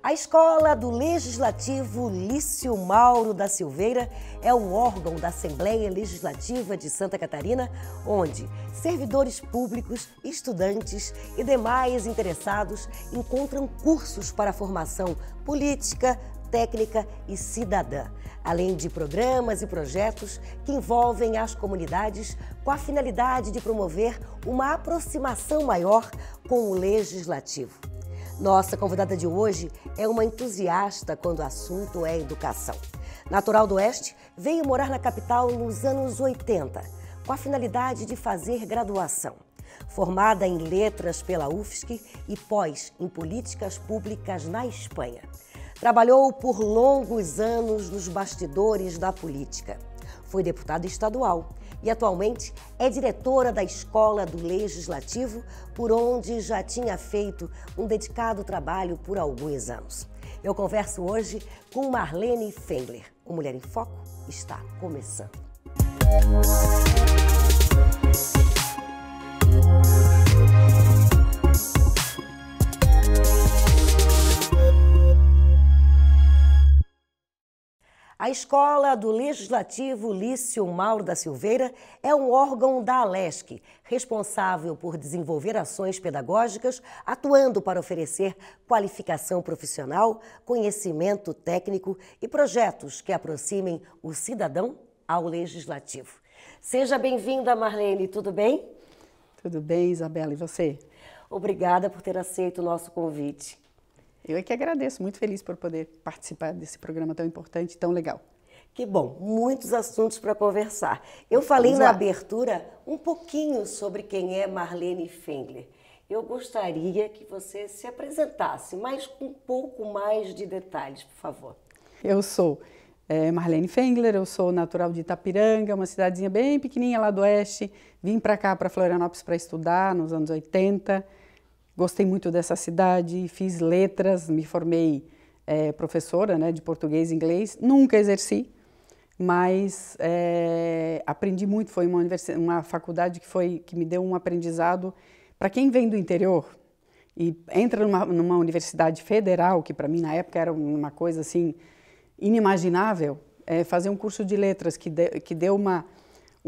A escola do Legislativo Lício Mauro da Silveira é um órgão da Assembleia Legislativa de Santa Catarina, onde servidores públicos, estudantes e demais interessados encontram cursos para a formação política, técnica e cidadã, além de programas e projetos que envolvem as comunidades com a finalidade de promover uma aproximação maior com o legislativo. Nossa convidada de hoje é uma entusiasta quando o assunto é educação. Natural do Oeste, veio morar na capital nos anos 80, com a finalidade de fazer graduação. Formada em letras pela UFSC e pós em políticas públicas na Espanha. Trabalhou por longos anos nos bastidores da política. Foi deputada estadual e atualmente é diretora da Escola do Legislativo, por onde já tinha feito um dedicado trabalho por alguns anos. Eu converso hoje com Marlene Fengler. O Mulher em Foco está começando. A escola do Legislativo Lício Mauro da Silveira é um órgão da ALESC, responsável por desenvolver ações pedagógicas, atuando para oferecer qualificação profissional, conhecimento técnico e projetos que aproximem o cidadão ao legislativo. Seja bem-vinda, Marlene, tudo bem? Tudo bem, Isabela, e você? Obrigada por ter aceito o nosso convite. Eu é que agradeço, muito feliz por poder participar desse programa tão importante e tão legal. Que bom, muitos assuntos para conversar. Eu falei na abertura um pouquinho sobre quem é Marlene Fengler. Eu gostaria que você se apresentasse, mas com um pouco mais de detalhes, por favor. Eu sou é, Marlene Fengler, eu sou natural de Itapiranga, uma cidadezinha bem pequenininha lá do oeste. Vim para cá, para Florianópolis, para estudar nos anos 80. Gostei muito dessa cidade, fiz letras, me formei é, professora né, de português e inglês. Nunca exerci, mas é, aprendi muito. Foi uma, uma faculdade que, foi, que me deu um aprendizado. Para quem vem do interior e entra numa, numa universidade federal, que para mim na época era uma coisa assim inimaginável, é, fazer um curso de letras que, de, que deu uma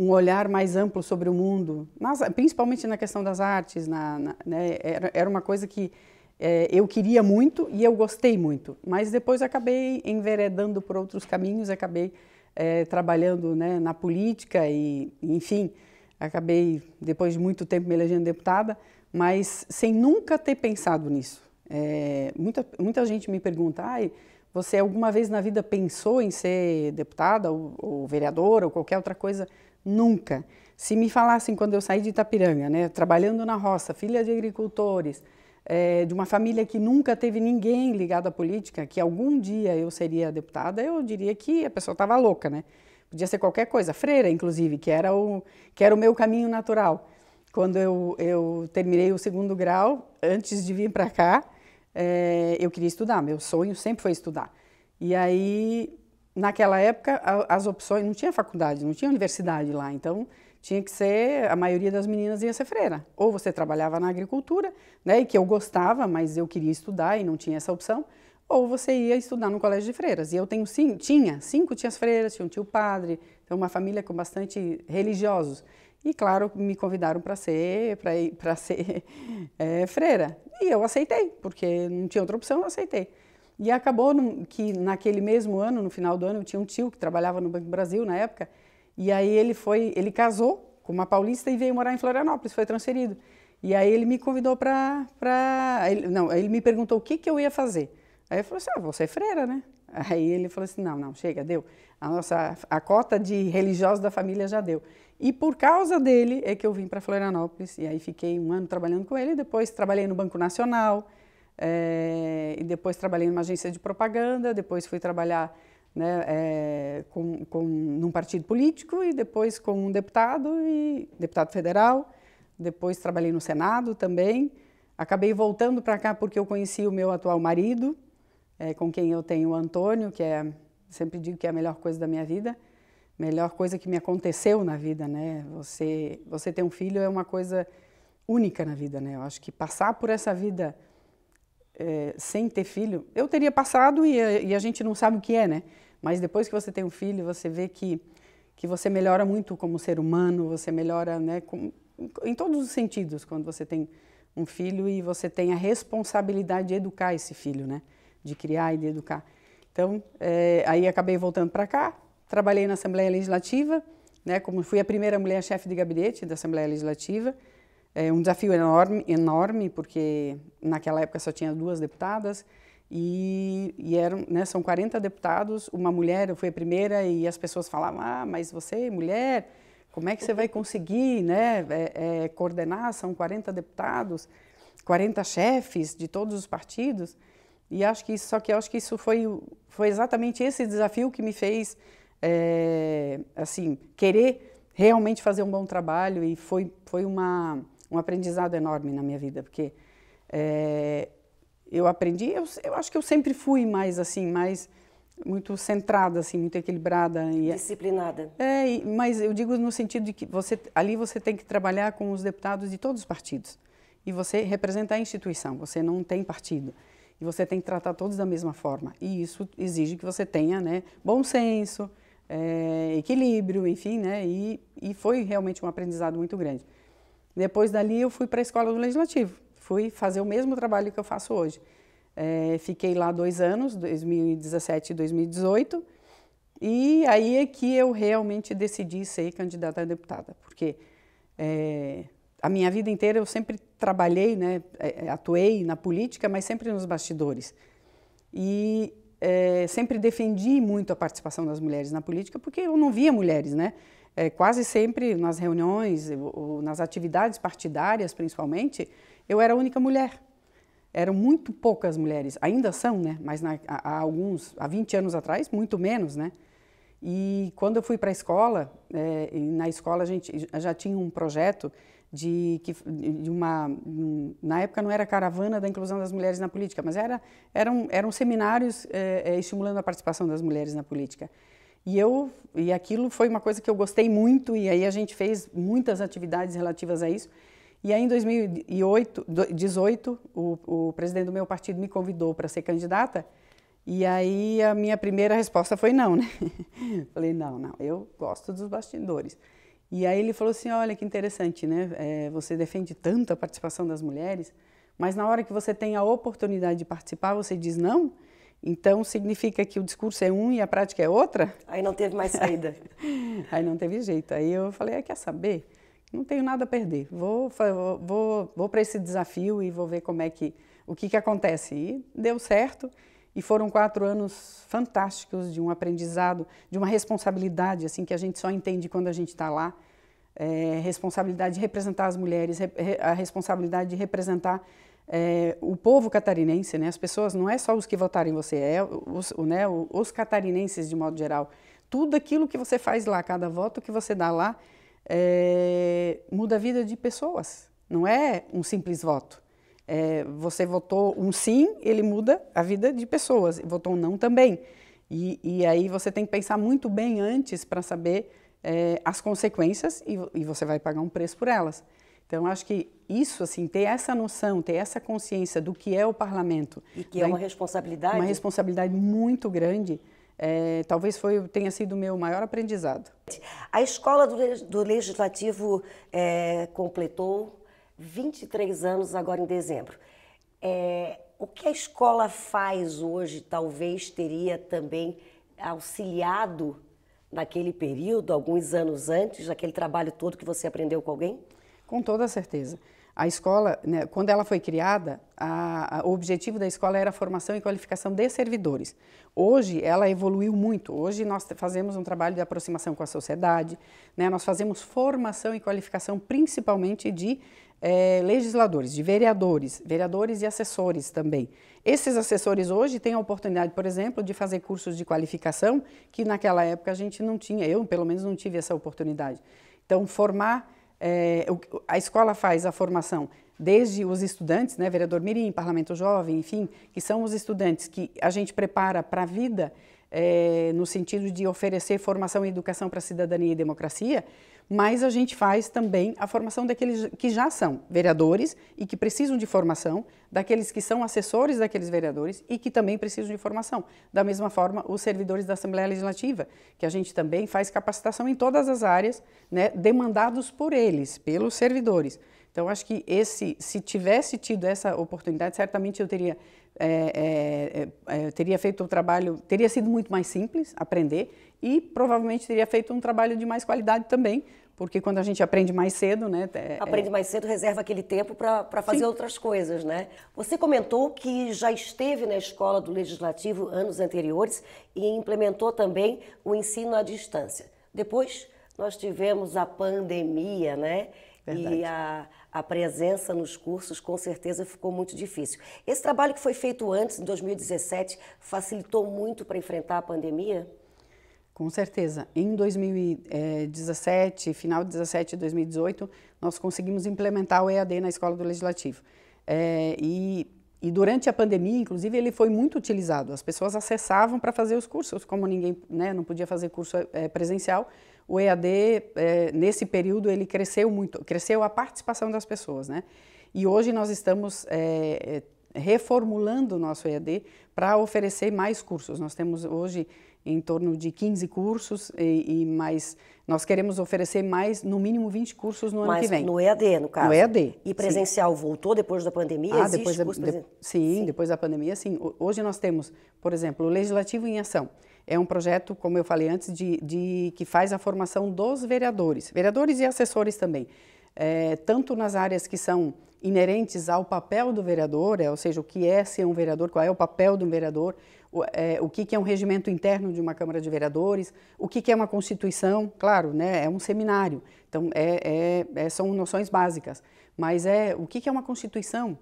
um olhar mais amplo sobre o mundo, nas, eh, principalmente na questão das artes. Na, na, né, era, era, uma coisa que é, eu queria muito e eu gostei muito, mas depois acabei enveredando por outros caminhos, acabei é, trabalhando né, na política e, enfim, acabei, depois de muito tempo, me elegendo deputada, mas sem nunca ter pensado nisso. É, muita, muita gente me pergunta, ai. Você alguma vez na vida pensou em ser deputada ou, ou vereadora ou qualquer outra coisa? Nunca. Se me falassem quando eu saí de Itapiranga, né, trabalhando na roça, filha de agricultores, é, de uma família que nunca teve ninguém ligado à política, que algum dia eu seria deputada, eu diria que a pessoa estava louca, né? Podia ser qualquer coisa, freira, inclusive, que era o, que era o meu caminho natural. Quando eu, eu terminei o segundo grau, antes de vir para cá, é, eu queria estudar, meu sonho sempre foi estudar. E aí naquela época as opções não tinha faculdade, não tinha universidade lá, então tinha que ser a maioria das meninas ia ser freira. Ou você trabalhava na agricultura, né, e que eu gostava, mas eu queria estudar e não tinha essa opção, ou você ia estudar no colégio de freiras. E eu tenho sim, tinha cinco tias freiras, tinha um tio padre, então uma família com bastante religiosos. E claro, me convidaram para ser, para ser é, freira. E eu aceitei, porque não tinha outra opção, eu aceitei. E acabou que naquele mesmo ano, no final do ano, eu tinha um tio que trabalhava no Banco do Brasil na época, e aí ele foi, ele casou com uma paulista e veio morar em Florianópolis, foi transferido. E aí ele me convidou para, não, ele me perguntou o que que eu ia fazer. Aí eu falei assim, ah, você é freira, né? Aí ele falou assim, não, não, chega, deu. A nossa, a cota de religiosos da família já deu. E por causa dele é que eu vim para Florianópolis e aí fiquei um ano trabalhando com ele. Depois trabalhei no Banco Nacional, é, e depois trabalhei numa agência de propaganda, depois fui trabalhar né, é, com, com, num partido político e depois com um deputado e deputado federal. Depois trabalhei no Senado também. Acabei voltando para cá porque eu conheci o meu atual marido, é, com quem eu tenho o Antônio, que é sempre digo que é a melhor coisa da minha vida, melhor coisa que me aconteceu na vida, né? Você você ter um filho é uma coisa única na vida, né? Eu acho que passar por essa vida é, sem ter filho, eu teria passado e a, eh, e a, gente não sabe o que é, né? Mas depois que você tem um filho, você vê que, que você melhora muito como ser humano, você melhora né, com, em todos os sentidos quando você tem um filho e você tem a responsabilidade de educar esse filho, né? De criar e de educar. Então, é, aí acabei voltando para cá, trabalhei na Assembleia Legislativa, né? Como fui a primeira mulher chefe de gabinete da Assembleia Legislativa, é um desafio enorme, enorme, porque naquela época só tinha duas deputadas e, e eram, né, são 40 deputados, uma mulher, eu fui a primeira e as pessoas falavam, ah, mas você, mulher, como é que você vai conseguir né, é, é, coordenar? São 40 deputados, 40 chefes de todos os partidos. E acho que só que acho que isso foi, foi exatamente esse desafio que me fez é, assim querer realmente fazer um bom trabalho e foi, foi uma um aprendizado enorme na minha vida, porque é, eu aprendi, eu, eu, acho que eu sempre fui mais assim, mais muito centrada, assim, muito equilibrada. E, é Disciplinada. É, e, mas eu digo no sentido de que você, ali você tem que trabalhar com os deputados de todos os partidos. E você representa a instituição, você não tem partido. E você tem que tratar todos da mesma forma. E isso exige que você tenha né, bom senso, é, equilíbrio, enfim, né? E, e foi realmente um aprendizado muito grande. Depois dali eu fui para a escola do Legislativo, fui fazer o mesmo trabalho que eu faço hoje. É, fiquei lá dois anos, 2017 e 2018, e aí é que eu realmente decidi ser candidata a deputada, porque é, a minha vida inteira eu sempre trabalhei, né, é, é, atuei na política, mas sempre nos bastidores. E é, sempre defendi muito a participação das mulheres na política, porque eu não via mulheres, né? é, quase sempre nas reuniões, ou nas atividades partidárias principalmente, eu era a única mulher. Eram muito poucas mulheres, ainda são, né? Mas na, há, há alguns, há 20 anos atrás, muito menos, né? E quando eu fui para a escola, é, na escola a gente já tinha um projeto de que de uma na época não era caravana da inclusão das mulheres na política, mas era eram eram seminários é, é estimulando a participação das mulheres na política. E eu e aquilo foi uma coisa que eu gostei muito e aí a gente fez muitas atividades relativas a isso. E aí em 2008, 18, o, o presidente do meu partido me convidou para ser candidata. E aí a minha primeira resposta foi não, né? Falei não, não, eu gosto dos bastidores. E aí ele falou assim, olha que interessante, né? É, você defende tanto a participação das mulheres, mas na hora que você tem a oportunidade de participar, você diz não. Então significa que o discurso é um e a prática é outra? Aí não teve mais saída. Aí não teve jeito. Aí eu falei, ah, quer saber? Não tenho nada a perder. Vou, vou, vou para esse desafio e vou ver como é que o que, que acontece. E deu certo. E foram quatro anos fantásticos de um aprendizado, de uma responsabilidade, assim, que a gente só entende quando a gente está lá. É, responsabilidade de representar as mulheres, a responsabilidade de representar é, o povo catarinense, né, as pessoas, não é só os que votaram em você, é os, né, os catarinenses de modo geral. Tudo aquilo que você faz lá, cada voto que você dá lá, é, muda a vida de pessoas. Não é um simples voto. É, você votou um sim, ele muda a vida de pessoas. Votou um não também. E, e aí você tem que pensar muito bem antes para saber é, as consequências e, e você vai pagar um preço por elas. Então, acho que isso, assim, ter essa noção, ter essa consciência do que é o parlamento. E que né? é uma responsabilidade. Uma responsabilidade muito grande. É, talvez foi, tenha sido o meu maior aprendizado. A escola do, do Legislativo é, completou 23 anos agora em dezembro. É, o que a escola faz hoje talvez teria também auxiliado naquele período, alguns anos antes, daquele trabalho todo que você aprendeu com alguém? Com toda certeza. A escola, né, quando ela foi criada, a, a, o objetivo da escola era a formação e qualificação de servidores. Hoje, ela evoluiu muito. Hoje, nós fazemos um trabalho de aproximação com a sociedade, né, nós fazemos formação e qualificação principalmente de é, legisladores, de vereadores, vereadores e assessores também. Esses assessores hoje têm a oportunidade, por exemplo, de fazer cursos de qualificação que naquela época a gente não tinha, eu pelo menos não tive essa oportunidade. Então, formar é, a escola faz a formação desde os estudantes, né, vereador Mirim, parlamento jovem, enfim, que são os estudantes que a gente prepara para a vida é, no sentido de oferecer formação e educação para cidadania e democracia, mas a gente faz também a formação daqueles que já são vereadores e que precisam de formação, daqueles que são assessores daqueles vereadores e que também precisam de formação. Da mesma forma, os servidores da Assembleia Legislativa, que a gente também faz capacitação em todas as áreas, né, demandados por eles, pelos servidores. Então, acho que esse, se tivesse tido essa oportunidade, certamente eu teria, é, é, é, é teria feito o um trabalho, teria sido muito mais simples aprender e provavelmente teria feito um trabalho de mais qualidade também, porque quando a gente aprende mais cedo, né? É, é aprende mais cedo, reserva aquele tempo para fazer Sim. outras coisas, né? Você comentou que já esteve na escola do Legislativo anos anteriores e implementou também o ensino à distância. Depois, nós tivemos a pandemia, né? Verdade. E a, a presença nos cursos, com certeza, ficou muito difícil. Esse trabalho que foi feito antes, em 2017, facilitou muito para enfrentar a pandemia? Com certeza. Em 2017, final de 17 e 2018, nós conseguimos implementar o EAD na Escola do Legislativo. É, e, e, durante a pandemia, inclusive, ele foi muito utilizado. As pessoas acessavam para fazer os cursos, como ninguém né, não podia fazer curso é, presencial, o EAD, é, eh, nesse período, ele cresceu muito, cresceu a participação das pessoas, né? E hoje nós estamos é, reformulando o nosso EAD para oferecer mais cursos. Nós temos hoje em torno de 15 cursos e, e, mais. Nós queremos oferecer mais, no mínimo 20 cursos no ano que vem. No EAD, no caso. No EAD. E presencial sim. voltou depois da pandemia? Ah, Existe depois da, de, sim, sim, depois da pandemia, sim. Hoje nós temos, por exemplo, o Legislativo em Ação é um projeto, como eu falei antes, de, de que faz a formação dos vereadores, vereadores e assessores também, é, tanto nas áreas que são inerentes ao papel do vereador, é, ou seja, o que é ser um vereador, qual é o papel do vereador, o, é, o que, que, é um regimento interno de uma Câmara de Vereadores, o que, que é uma Constituição, claro, né, é um seminário, então é, é, é são noções básicas, mas é o que, que é uma Constituição,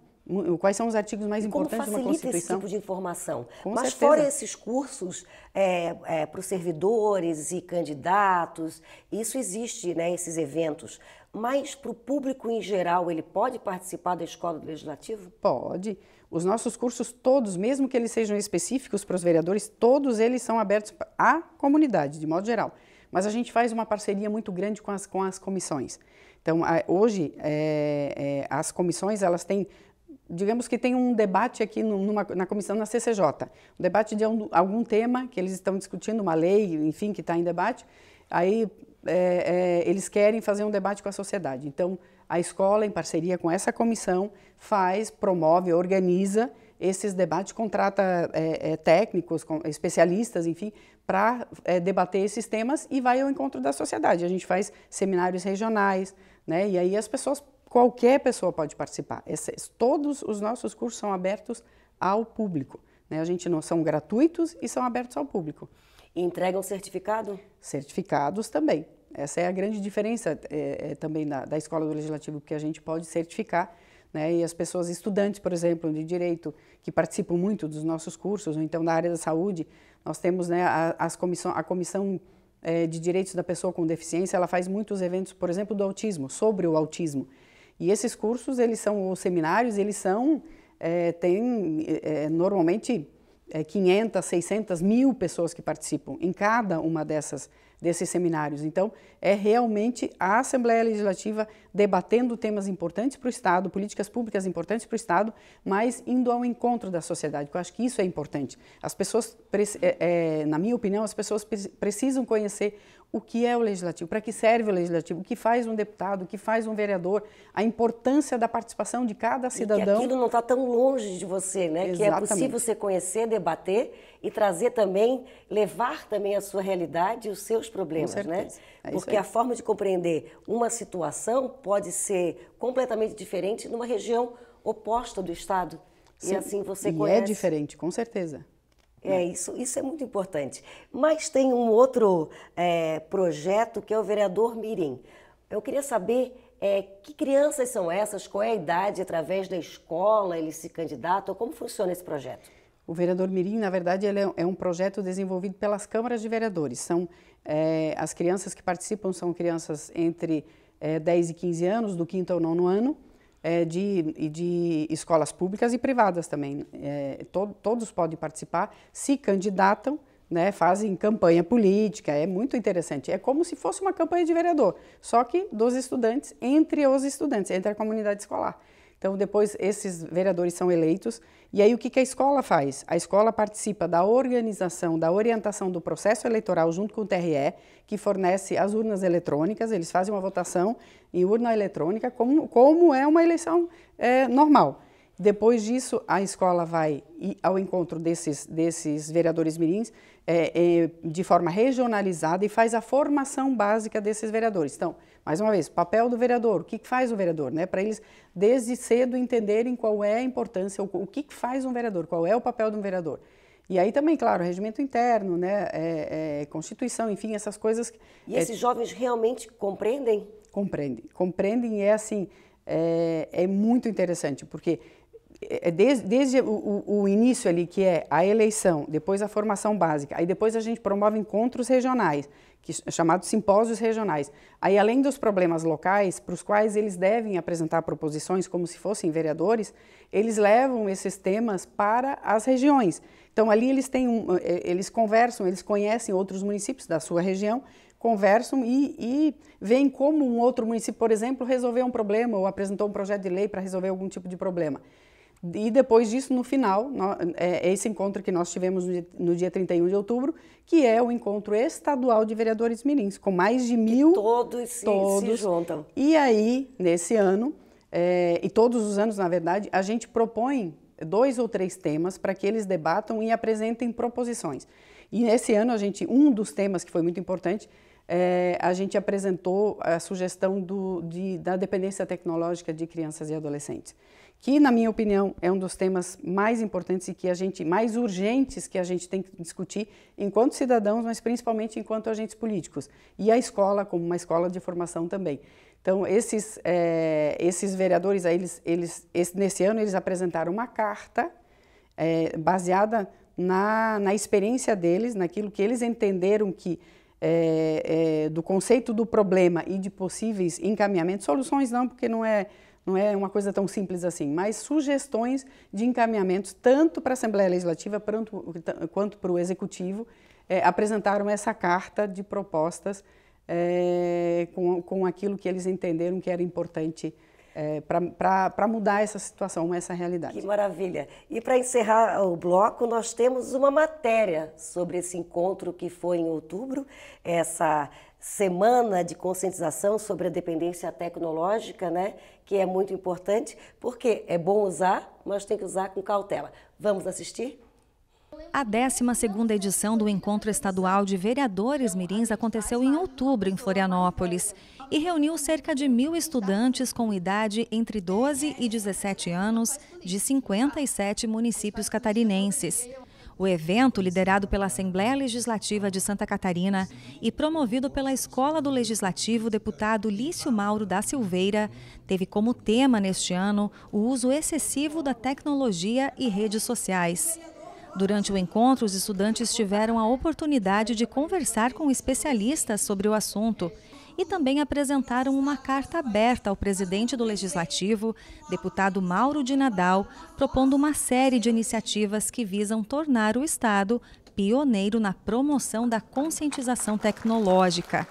Quais são os artigos mais importantes importantes de uma Constituição? esse tipo de informação? Com Mas certeza. fora esses cursos é, é, para os servidores e candidatos, isso existe, né, esses eventos. Mas para o público em geral, ele pode participar da escola do legislativo? Pode. Os nossos cursos todos, mesmo que eles sejam específicos para os vereadores, todos eles são abertos à comunidade, de modo geral. Mas a gente faz uma parceria muito grande com as, com as comissões. Então, a, hoje, é, é as comissões, elas têm digamos que tem um debate aqui numa, na comissão na CCJ, um debate de algum tema que eles estão discutindo, uma lei, enfim, que está em debate, aí é, é, eles querem fazer um debate com a sociedade. Então, a escola, em parceria com essa comissão, faz, promove, organiza esses debates, contrata é, é técnicos, com, especialistas, enfim, para é, debater esses temas e vai ao encontro da sociedade. A gente faz seminários regionais, né? E aí as pessoas qualquer pessoa pode participar. Esses, todos os nossos cursos são abertos ao público. Né? A gente não são gratuitos e são abertos ao público. E entregam certificado? Certificados também. Essa é a grande diferença é, é, também da, da escola do legislativo, porque a gente pode certificar né? E as pessoas estudantes, por exemplo, de direito, que participam muito dos nossos cursos, ou então da área da saúde, nós temos né, a, as comissão, a comissão é, de direitos da pessoa com deficiência, ela faz muitos eventos, por exemplo, do autismo, sobre o autismo. E esses cursos, eles são, os seminários, eles são, é, tem é, normalmente é, 500, 600 mil pessoas que participam em cada uma dessas desses seminários. Então, é realmente a Assembleia Legislativa debatendo temas importantes para o Estado, políticas públicas importantes para o Estado, mas indo ao encontro da sociedade, que eu acho que isso é importante. As pessoas, é, é, na minha opinião, as pessoas precisam conhecer o que é o legislativo, para que serve o legislativo, o que faz um deputado, o que faz um vereador, a importância da participação de cada cidadão. E que aquilo não está tão longe de você, né? Exatamente. Que é possível você conhecer, debater e trazer também, levar também a sua realidade e os seus problemas, né? É Porque a forma de compreender uma situação pode ser completamente diferente numa região oposta do estado. Sim. E assim você e é conhece. é diferente, com certeza. É, né? isso, isso é muito importante. Mas tem um outro é, projeto que é o vereador Mirim. Eu queria saber é, que crianças são essas, qual é a idade, através da escola eles se candidatam, como funciona esse projeto? O vereador Mirim, na verdade, é, é um projeto desenvolvido pelas câmaras de vereadores. São é, as crianças que participam são crianças entre é, 10 e 15 anos, do quinto ao nono ano, é, de, de escolas públicas e privadas também. É, to, todos podem participar, se candidatam, né, fazem campanha política, é muito interessante. É como se fosse uma campanha de vereador, só que dos estudantes, entre os estudantes, entre a comunidade escolar. Então, depois esses vereadores são eleitos. E aí, o que, que a escola faz? A escola participa da organização, da orientação do processo eleitoral junto com o TRE, que fornece as urnas eletrônicas. Eles fazem uma votação em urna eletrônica, como, como é uma eleição é, normal. Depois disso, a escola vai ao encontro desses, desses vereadores mirins é, é, de forma regionalizada e faz a formação básica desses vereadores. Então, mais uma vez, papel do vereador, o que faz o vereador, né? Para eles, desde cedo, entenderem qual é a importância, o, o que faz um vereador, qual é o papel de um vereador. E aí também, claro, regimento interno, né, é, é, Constituição, enfim, essas coisas. E é esses é, jovens realmente compreendem? Compreendem, compreendem e é assim, é, é muito interessante, porque é, desde, desde o, o, início ali, que é a eleição, depois a formação básica, aí depois a gente promove encontros regionais, que chamados simpósios regionais. Aí, além dos problemas locais, para os quais eles devem apresentar proposições como se fossem vereadores, eles levam esses temas para as regiões. Então, ali eles, têm um, eh, eh, eles conversam, eles conhecem outros municípios da sua região, conversam e, e veem como um outro município, por exemplo, resolveu um problema ou apresentou um projeto de lei para resolver algum tipo de problema. E depois disso, no final, é, é esse encontro que nós tivemos no dia 31 de outubro, que é o encontro estadual de vereadores mirins, com mais de mil. E todos, se, todos se juntam. E aí, nesse ano, é, e todos os anos, na verdade, a gente propõe dois ou três temas para que eles debatam e apresentem proposições. E nesse ano, a gente, um dos temas que foi muito importante, é, a gente apresentou a sugestão do, de, da dependência tecnológica de crianças e adolescentes que na minha opinião é um dos temas mais importantes e que a gente mais urgentes que a gente tem que discutir enquanto cidadãos, mas principalmente enquanto agentes políticos e a escola como uma escola de formação também. Então esses é, esses vereadores aí eles, eles esse, nesse ano eles apresentaram uma carta é, baseada na, na experiência deles, naquilo que eles entenderam que é, do conceito do problema e de possíveis encaminhamentos, soluções não, porque não é não é uma coisa tão simples assim, mas sugestões de encaminhamentos tanto para a Assembleia Legislativa quanto, quanto para o Executivo é, apresentaram essa carta de propostas é, com, com aquilo que eles entenderam que era importante é, para mudar essa situação, essa realidade. Que maravilha! E para encerrar o bloco, nós temos uma matéria sobre esse encontro que foi em outubro, essa semana de conscientização sobre a dependência tecnológica, né, que é muito importante, porque é bom usar, mas tem que usar com cautela. Vamos assistir? A 12ª edição do Encontro Estadual de Vereadores Mirins aconteceu em outubro em Florianópolis e reuniu cerca de mil estudantes com idade entre 12 e 17 anos de 57 municípios catarinenses. O evento, liderado pela Assembleia Legislativa de Santa Catarina e promovido pela Escola do Legislativo deputado Lício Mauro da Silveira, teve como tema neste ano o uso excessivo da tecnologia e redes sociais. Durante o encontro, os estudantes tiveram a oportunidade de conversar com especialistas sobre o assunto e também apresentaram uma carta aberta ao presidente do Legislativo, deputado Mauro de Nadal, propondo uma série de iniciativas que visam tornar o Estado pioneiro na promoção da conscientização tecnológica.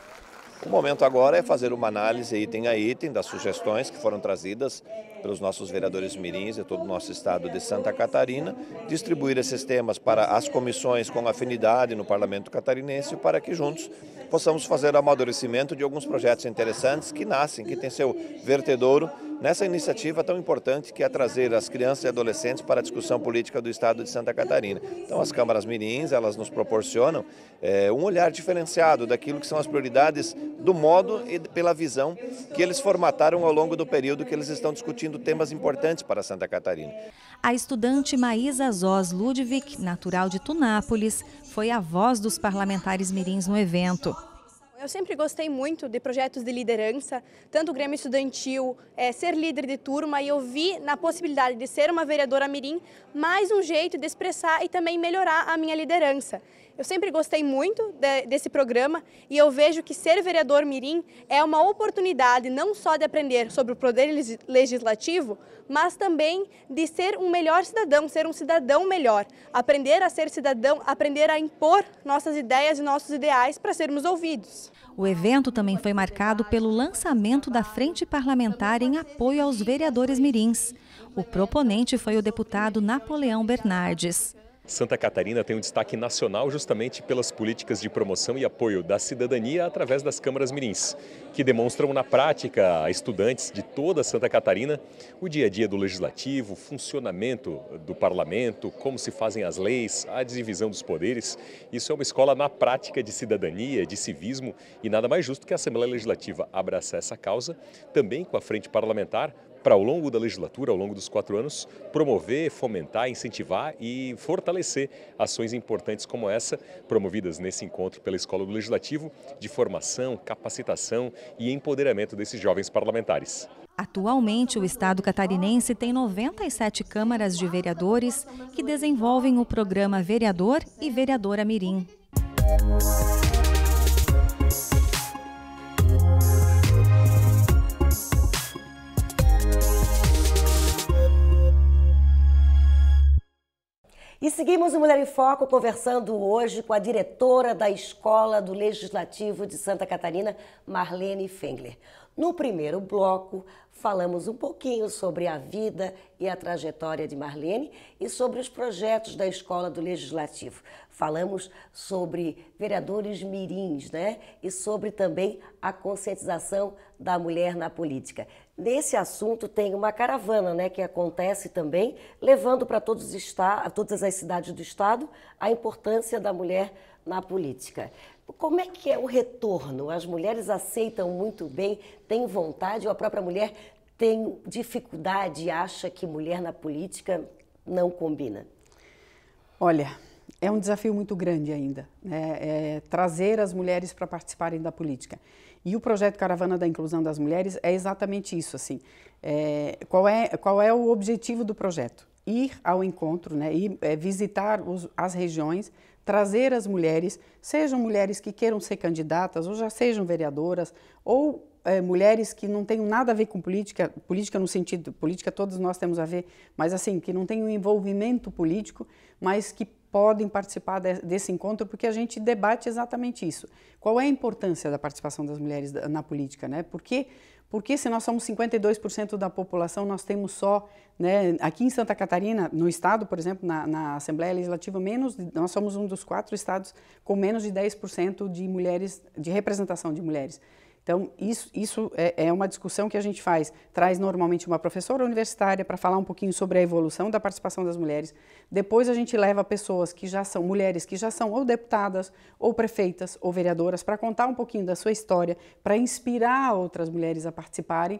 O momento agora é fazer uma análise item a item das sugestões que foram trazidas pelos nossos vereadores mirins e todo o nosso estado de Santa Catarina, distribuir esses temas para as comissões com afinidade no parlamento catarinense para que juntos possamos fazer o amadurecimento de alguns projetos interessantes que nascem, que têm seu vertedouro nessa iniciativa tão importante que é trazer as crianças e adolescentes para a discussão política do Estado de Santa Catarina. Então, as câmaras mirins, elas nos proporcionam é, um olhar diferenciado daquilo que são as prioridades do modo e pela visão que eles formataram ao longo do período que eles estão discutindo temas importantes para Santa Catarina. A estudante Maísa Zós Ludwig, natural de Tunápolis, foi a voz dos parlamentares mirins no evento. Eu sempre gostei muito de projetos de liderança, tanto o Grêmio Estudantil, é, ser líder de turma, e eu vi na possibilidade de ser uma vereadora mirim mais um jeito de expressar e também melhorar a minha liderança. Eu sempre gostei muito de, desse programa e eu vejo que ser vereador Mirim é uma oportunidade não só de aprender sobre o poder legislativo, mas também de ser um melhor cidadão, ser um cidadão melhor, aprender a ser cidadão, aprender a impor nossas ideias e nossos ideais para sermos ouvidos. O evento também foi marcado pelo lançamento da Frente Parlamentar em apoio aos vereadores mirins. O proponente foi o deputado Napoleão Bernardes. Santa Catarina tem um destaque nacional justamente pelas políticas de promoção e apoio da cidadania através das câmaras mirins, que demonstram na prática a estudantes de toda Santa Catarina o dia a dia do legislativo, o funcionamento do parlamento, como se fazem as leis, a divisão dos poderes. Isso é uma escola na prática de cidadania, de civismo e nada mais justo que a Assembleia Legislativa abraçar essa causa, também com a frente parlamentar para, ao longo da legislatura, ao longo dos quatro anos, promover, fomentar, incentivar e fortalecer ações importantes como essa, promovidas nesse encontro pela Escola do Legislativo, de formação, capacitação e empoderamento desses jovens parlamentares. Atualmente, o Estado catarinense tem 97 câmaras de vereadores que desenvolvem o programa Vereador e Vereadora Mirim. E seguimos o Mulher em Foco conversando hoje com a diretora da Escola do Legislativo de Santa Catarina, Marlene Fengler. No primeiro bloco, falamos um pouquinho sobre a vida e a trajetória de Marlene e sobre os projetos da Escola do Legislativo. Falamos sobre vereadores mirins, né? E sobre também a conscientização da mulher na política. Nesse assunto tem uma caravana, né, que acontece também, levando para todos todas as cidades do estado a importância da mulher na política. Como é que é o retorno? As mulheres aceitam muito bem, têm vontade ou a própria mulher tem dificuldade, acha que mulher na política não combina? Olha, é um desafio muito grande ainda, né? é trazer as mulheres para participarem da política. E o projeto Caravana da Inclusão das Mulheres é exatamente isso, assim. É, qual, é, qual é o objetivo do projeto? Ir ao encontro, né? Ir, é, visitar os, as regiões, trazer as mulheres, sejam mulheres que queiram ser candidatas ou já sejam vereadoras, ou é, mulheres que não tenham nada a ver com política, política no sentido, política todos nós temos a ver, mas assim, que não tenham envolvimento político, mas que podem participar de, desse encontro, porque a gente debate exatamente isso. Qual é a importância da participação das mulheres na política? Né? Por quê? porque se nós somos 52% da população, nós temos só, né, aqui em Santa Catarina, no estado, por exemplo, na, na Assembleia Legislativa, menos, nós somos um dos quatro estados com menos de 10% de mulheres, de representação de mulheres. Então, isso, isso é, é, uma discussão que a gente faz. Traz normalmente uma professora universitária para falar um pouquinho sobre a evolução da participação das mulheres. Depois, a gente leva pessoas que já são mulheres, que já são ou deputadas, ou prefeitas, ou vereadoras, para contar um pouquinho da sua história, para inspirar outras mulheres a participarem.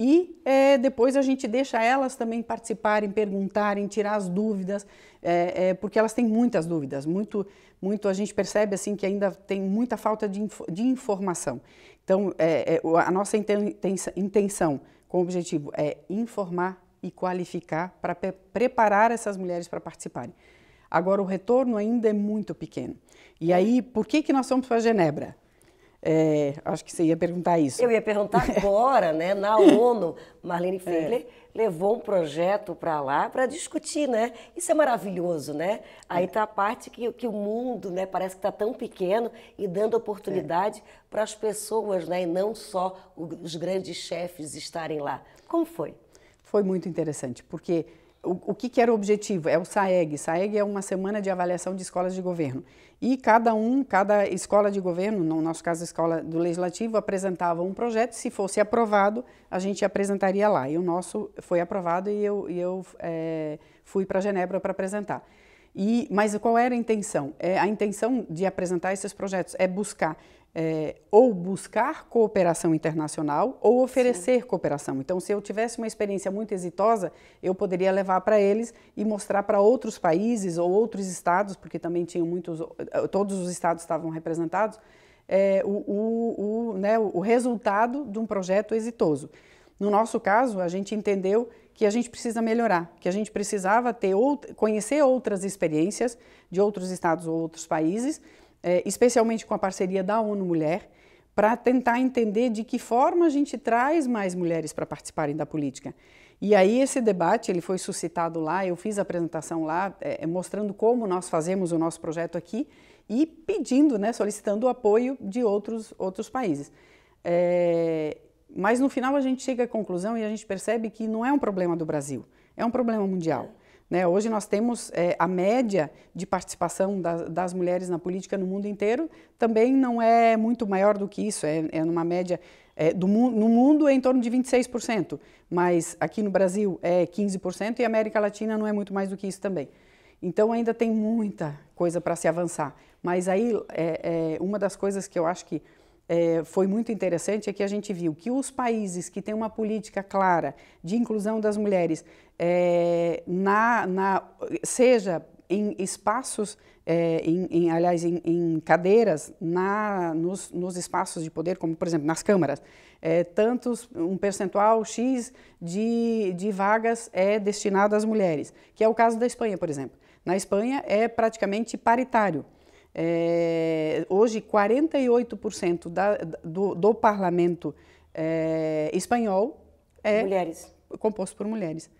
E é, depois a gente deixa elas também participarem, perguntarem, tirar as dúvidas, é, é, porque elas têm muitas dúvidas, muito, muito a gente percebe assim que ainda tem muita falta de, de informação. Então, é, é, a nossa intenção com o objetivo é informar e qualificar para pre preparar essas mulheres para participarem. Agora, o retorno ainda é muito pequeno. E aí, por que, que nós fomos para Genebra? É, acho que você ia perguntar isso. Eu ia perguntar agora, né? Na ONU, Marlene Fiedler é. levou um projeto para lá para discutir, né? Isso é maravilhoso, né? Aí está é. Tá a parte que, que, o mundo, né? Parece que está tão pequeno e dando oportunidade é. para as pessoas, né? E não só os grandes chefes estarem lá. Como foi? Foi muito interessante, porque o, o que, que era o objetivo? É o SAEG. SAEG é uma semana de avaliação de escolas de governo. E cada um, cada escola de governo, no nosso caso a escola do legislativo, apresentava um projeto. Se fosse aprovado, a gente apresentaria lá. E o nosso foi aprovado e eu, e eu é, fui para Genebra para apresentar. E, mas qual era a intenção? É, a intenção de apresentar esses projetos é buscar é, ou buscar cooperação internacional ou oferecer Sim. cooperação. Então, se eu tivesse uma experiência muito exitosa, eu poderia levar para eles e mostrar para outros países ou outros estados, porque também tinham muitos, eh, todos os estados estavam representados, é, o, o, o, né, o resultado de um projeto exitoso. No nosso caso, a gente entendeu que a gente precisa melhorar, que a gente precisava ter ou conhecer outras experiências de outros estados ou outros países é, especialmente com a parceria da ONU Mulher, para tentar entender de que forma a gente traz mais mulheres para participarem da política. E aí esse debate ele foi suscitado lá, eu fiz a apresentação lá, é, é, mostrando como nós fazemos o nosso projeto aqui e pedindo, né, solicitando o apoio de outros, outros países. É, mas no final a gente chega à conclusão e a gente percebe que não é um problema do Brasil, é um problema mundial. Né? Hoje nós temos é, a média de participação da, das mulheres na política no mundo inteiro também não é muito maior do que isso, é, é numa média é, do, no mundo é em torno de 26%, mas aqui no Brasil é 15% e a América Latina não é muito mais do que isso também. Então ainda tem muita coisa para se avançar, mas aí é, é uma das coisas que eu acho que é, foi muito interessante é que a gente viu que os países que têm uma política clara de inclusão das mulheres, é, na, na, seja em espaços, é, em, em, aliás, em, em cadeiras, na, nos, nos, espaços de poder, como por exemplo nas câmaras, é, tantos, um percentual X de, de vagas é destinado às mulheres, que é o caso da Espanha, por exemplo. Na Espanha é praticamente paritário. É, hoje, 48% da, do, do, parlamento é, espanhol é mulheres. composto por mulheres.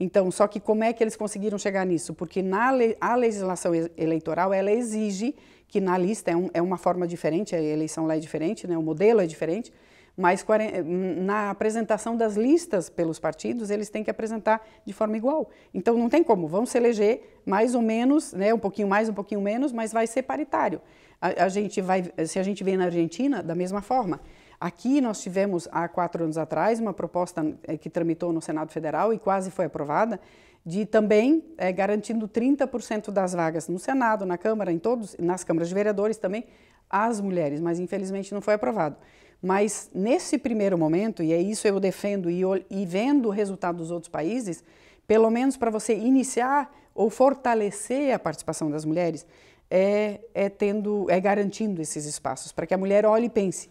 Então, só que como é que eles conseguiram chegar nisso? Porque na a legislação eleitoral, ela exige que na lista, é, um, é uma forma diferente, a eleição lá é diferente, né? o modelo é diferente, mas hum, na apresentação das listas pelos partidos, eles têm que apresentar de forma igual. Então não tem como, vão se eleger mais ou menos, né, um pouquinho mais, um pouquinho menos, mas vai ser paritário. A, a gente vai, se a gente vê na Argentina, da mesma forma. Aqui nós tivemos, há quatro anos atrás, uma proposta é, que tramitou no Senado Federal e quase foi aprovada, de também é, garantindo 30% das vagas no Senado, na Câmara, em todos, nas câmaras de vereadores também, às mulheres, mas infelizmente não foi aprovado. Mas nesse primeiro momento, e é isso eu defendo, e, e vendo o resultado dos outros países, pelo menos para você iniciar ou fortalecer a participação das mulheres, é, é, tendo, é garantindo esses espaços, para que a mulher olhe e pense.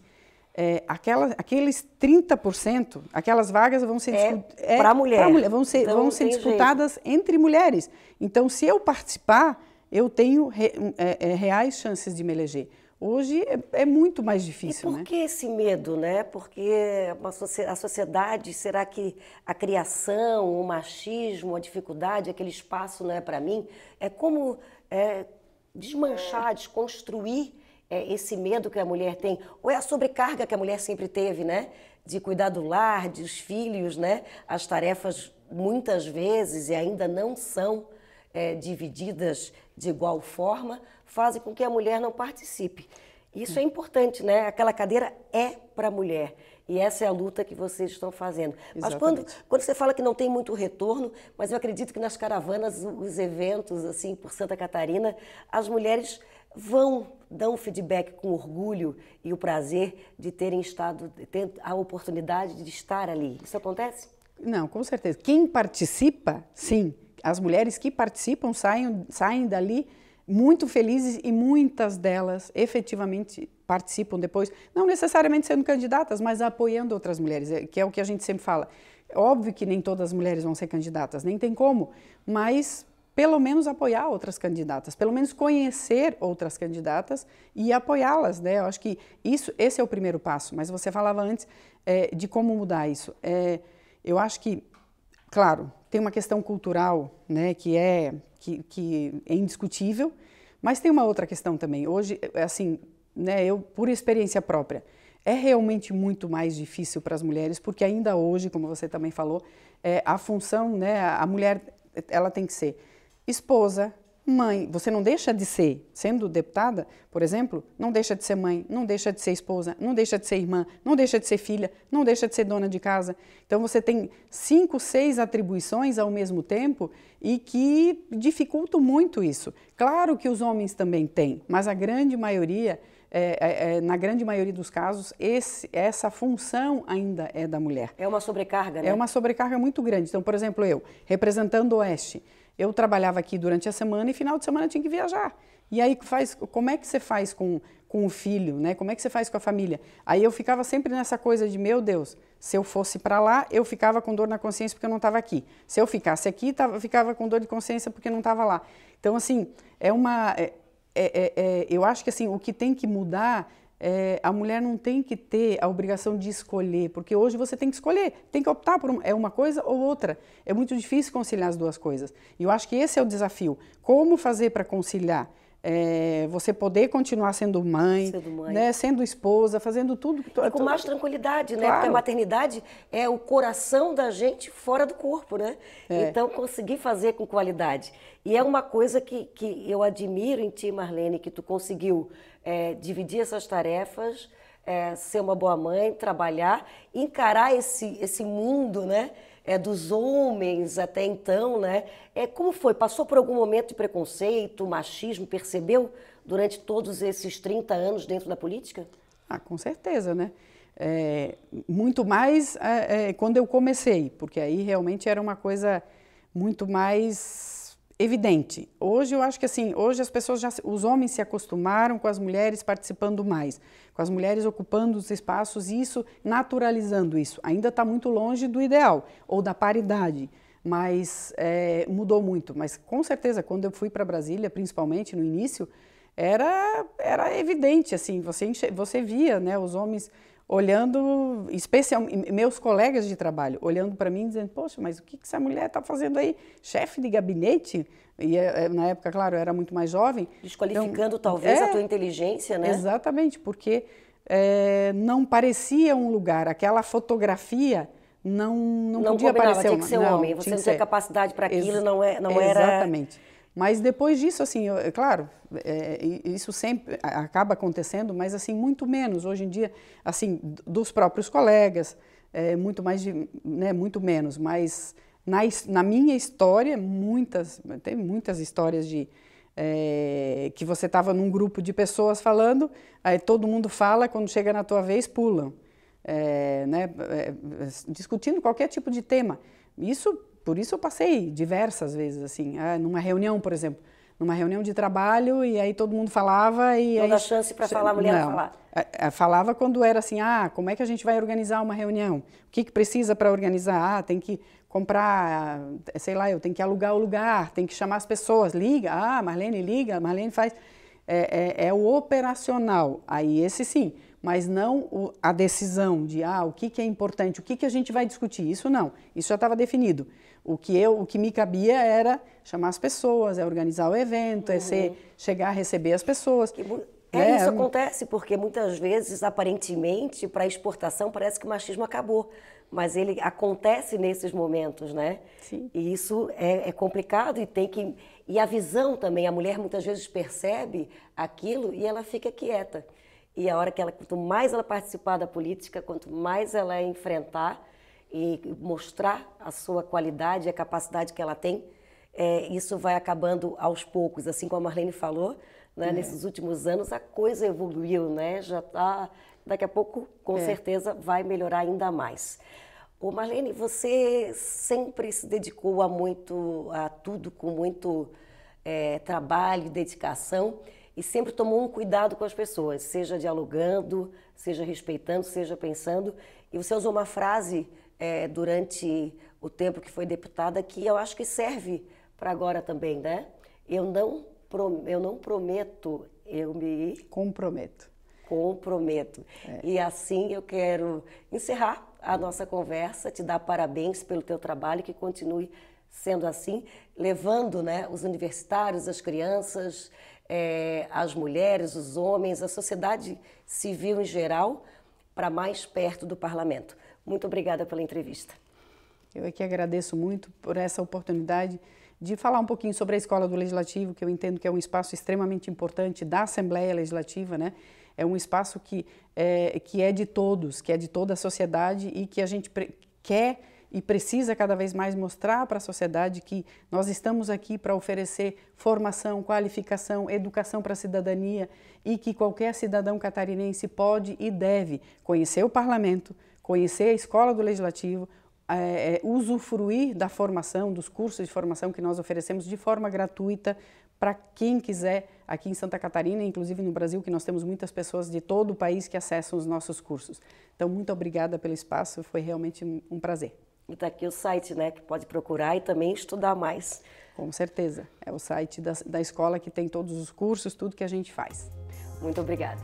É, aquela, aqueles 30%, aquelas vagas vão ser é, é para mulher. mulher. vão ser, então, vão ser disputadas jeito. entre mulheres. Então, se eu participar, eu tenho re, é, é, reais chances de me eleger. Hoje é, é, muito mais difícil. E né? por né? que esse medo, né? Porque a sociedade, será que a criação, o machismo, a dificuldade, aquele espaço não é para mim? É como é, desmanchar, desconstruir é, esse medo que a mulher tem, ou é a sobrecarga que a mulher sempre teve, né? De cuidar do lar, dos filhos, né? As tarefas muitas vezes e ainda não são é, divididas de igual forma fazem com que a mulher não participe. Isso é importante, né? Aquela cadeira é para a mulher. E essa é a luta que vocês estão fazendo. Exatamente. Mas quando, quando você fala que não tem muito retorno, mas eu acredito que nas caravanas, os eventos, assim, por Santa Catarina, as mulheres vão dão feedback com orgulho e o prazer de terem estado, de ter a oportunidade de estar ali. Isso acontece? Não, com certeza. Quem participa, sim. As mulheres que participam saem, saem dali muito felizes e muitas delas efetivamente participam depois, não necessariamente sendo candidatas, mas apoiando outras mulheres, é, que é o que a gente sempre fala. Óbvio que nem todas as mulheres vão ser candidatas, nem tem como, mas pelo menos apoiar outras candidatas, pelo menos conhecer outras candidatas e apoiá-las, né? Eu acho que isso, esse é o primeiro passo. Mas você falava antes é, de como mudar isso. É, eu acho que Claro, tem uma questão cultural, né, que é que, que é indiscutível, mas tem uma outra questão também. Hoje, é, assim, né, eu por experiência própria, é realmente muito mais difícil para as mulheres, porque ainda hoje, como você também falou, é, a função, né, a mulher, ela tem que ser esposa, mãe. Você não deixa de ser, sendo deputada, por exemplo, não deixa de ser mãe, não deixa de ser esposa, não deixa de ser irmã, não deixa de ser filha, não deixa de ser dona de casa. Então você tem cinco, seis atribuições ao mesmo tempo e que dificulta muito isso. Claro que os homens também têm, mas a grande maioria é, é, é, na grande maioria dos casos, esse, essa função ainda é da mulher. É uma sobrecarga, é né? É uma sobrecarga muito grande. Então, por exemplo, eu, representando o Oeste, eu trabalhava aqui durante a semana e final de semana eu tinha que viajar. E aí faz, como é que você faz com, com o filho, né? Como é que você faz com a família? Aí eu ficava sempre nessa coisa de, meu Deus, se eu fosse para lá, eu ficava com dor na consciência porque eu não estava aqui. Se eu ficasse aqui, tava, ficava com dor de consciência porque não estava lá. Então, assim, é uma... É, é, é, é, eu acho que, assim, o que tem que mudar é, a mulher não tem que ter a obrigação de escolher, porque hoje você tem que escolher, tem que optar por é uma coisa ou outra. É muito difícil conciliar as duas coisas. E eu acho que esse é o desafio. Como fazer para conciliar? É, você poder continuar sendo mãe, sendo, mãe. Né, sendo esposa, fazendo tudo. E com mais tranquilidade, né? Claro. Porque a maternidade é o coração da gente fora do corpo, né? É. Então, conseguir fazer com qualidade. E é uma coisa que, que eu admiro em ti, Marlene, que tu conseguiu é, dividir essas tarefas, é, ser uma boa mãe, trabalhar, encarar esse, esse mundo, né? É, dos homens até então, né? É, como foi? Passou por algum momento de preconceito, machismo? Percebeu durante todos esses 30 anos dentro da política? Ah, com certeza, né? É, muito mais é, é quando eu comecei, porque aí realmente era uma coisa muito mais evidente. Hoje eu acho que assim, hoje as pessoas já, os homens se acostumaram com as mulheres participando mais, com as mulheres ocupando os espaços e isso naturalizando isso. Ainda está muito longe do ideal ou da paridade, mas é, mudou muito. Mas com certeza, quando eu fui para Brasília, principalmente no início, era era evidente assim, você você via, né, os homens olhando, especialmente meus colegas de trabalho, olhando para mim dizendo: Poxa, mas o que, que essa mulher está fazendo aí? Chefe de gabinete? E eh, eh, na época, claro, eu era muito mais jovem. Desqualificando então, talvez é, a tua inteligência, né? Exatamente, porque é, não parecia um lugar, aquela fotografia. Não, não, não podia aparecer. Tinha que ser não, homem, você não tinha ser. capacidade para aquilo, Ex não, é, não exatamente. era. Exatamente. Mas depois disso, assim, eu, é claro, é, isso sempre acaba acontecendo, mas assim, muito menos. Hoje em dia, assim, dos próprios colegas, é, muito mais, de, né, muito menos. Mas na, na minha história, muitas, tem muitas histórias de, é, que você estava num grupo de pessoas falando, aí todo mundo fala, quando chega na tua vez, pulam, é, né, é, é discutindo qualquer tipo de tema. Isso por isso eu passei diversas vezes, assim, é, numa reunião, por exemplo, numa reunião de trabalho e aí todo mundo falava e toda aí... chance para falar a mulher não. falar. É, é, falava quando era assim, ah, como é que a gente vai organizar uma reunião? O que, que precisa para organizar? Ah, tem que comprar, eh, sei lá, eu tenho que alugar o lugar, tem que chamar as pessoas, liga, ah, Marlene liga, Marlene faz. É, é, é, o operacional. Aí esse sim mas não a decisão de ah, o que, que é importante, o que, que a gente vai discutir. Isso não, isso já estava definido. O que, eu, o que me cabia era chamar as pessoas, é organizar o evento, é uhum. é ser, chegar a receber as pessoas. Que É, é, isso acontece porque muitas vezes, aparentemente, para exportação parece que o machismo acabou, mas ele acontece nesses momentos, né? Sim. E isso é, é, complicado e tem que e a visão também a mulher muitas vezes percebe aquilo e ela fica quieta. E a hora que ela, quanto mais ela participar da política, quanto mais ela enfrentar e mostrar a sua qualidade, a capacidade que ela tem, é, isso vai acabando aos poucos. Assim como a Marlene falou, né, é. nesses últimos anos a coisa evoluiu, né? Já tá, daqui a pouco, com é. certeza, vai melhorar ainda mais. o Marlene, você sempre se dedicou a muito, a tudo com muito é, trabalho e dedicação e sempre tomou um cuidado com as pessoas, seja dialogando, seja respeitando, seja pensando. E você usou uma frase é, durante o tempo que foi deputada que eu acho que serve para agora também, né? Eu não, eu não prometo, eu me comprometo. Comprometo. É. E assim eu quero encerrar a nossa conversa, te dar parabéns pelo teu trabalho, que continue sendo assim, levando né, os universitários, as crianças, é, as mulheres, os homens, a sociedade civil em geral, para mais perto do parlamento. Muito obrigada pela entrevista. Eu aqui é agradeço muito por essa oportunidade de falar um pouquinho sobre a Escola do Legislativo, que eu entendo que é um espaço extremamente importante da Assembleia Legislativa, né? É um espaço que é, que é de todos, que é de toda a sociedade e que a gente quer e precisa cada vez mais mostrar para a sociedade que nós estamos aqui para oferecer formação, qualificação, educação para a cidadania e que qualquer cidadão catarinense pode e deve conhecer o parlamento, conhecer a escola do legislativo, é, é, usufruir da formação, dos cursos de formação que nós oferecemos de forma gratuita para quem quiser aqui em Santa Catarina, inclusive no Brasil, que nós temos muitas pessoas de todo o país que acessam os nossos cursos. Então, muito obrigada pelo espaço, foi realmente um prazer. Está aqui o site, né, que pode procurar e também estudar mais. Com certeza. É o site da, da escola que tem todos os cursos, tudo que a gente faz. Muito obrigada.